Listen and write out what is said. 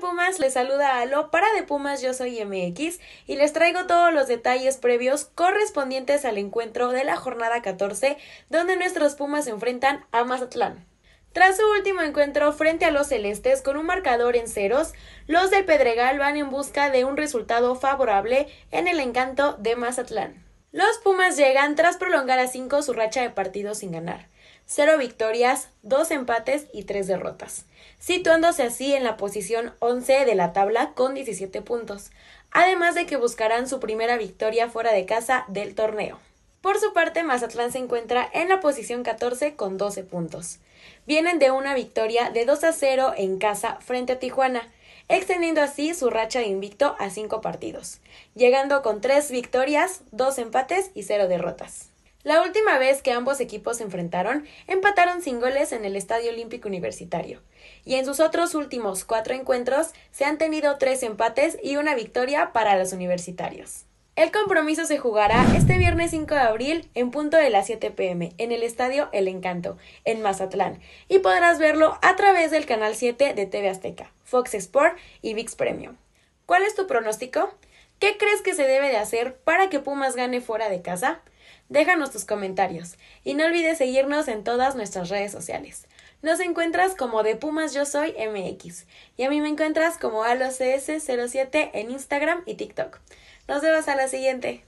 Pumas les saluda a Lo para de Pumas, yo soy MX y les traigo todos los detalles previos correspondientes al encuentro de la jornada 14 donde nuestros Pumas se enfrentan a Mazatlán. Tras su último encuentro frente a los Celestes con un marcador en ceros, los del Pedregal van en busca de un resultado favorable en el encanto de Mazatlán. Los Pumas llegan tras prolongar a 5 su racha de partidos sin ganar. 0 victorias, 2 empates y 3 derrotas, situándose así en la posición 11 de la tabla con 17 puntos, además de que buscarán su primera victoria fuera de casa del torneo. Por su parte, Mazatlán se encuentra en la posición 14 con 12 puntos. Vienen de una victoria de 2 a 0 en casa frente a Tijuana, extendiendo así su racha de invicto a cinco partidos, llegando con tres victorias, dos empates y cero derrotas. La última vez que ambos equipos se enfrentaron, empataron sin goles en el Estadio Olímpico Universitario, y en sus otros últimos cuatro encuentros se han tenido tres empates y una victoria para los universitarios. El compromiso se jugará este viernes 5 de abril en punto de las 7 pm en el estadio El Encanto, en Mazatlán, y podrás verlo a través del canal 7 de TV Azteca, Fox Sport y VIX Premium. ¿Cuál es tu pronóstico? ¿Qué crees que se debe de hacer para que Pumas gane fuera de casa? Déjanos tus comentarios y no olvides seguirnos en todas nuestras redes sociales. Nos encuentras como de Pumas Yo Soy MX y a mí me encuentras como AloCS07 en Instagram y TikTok. Nos vemos a la siguiente.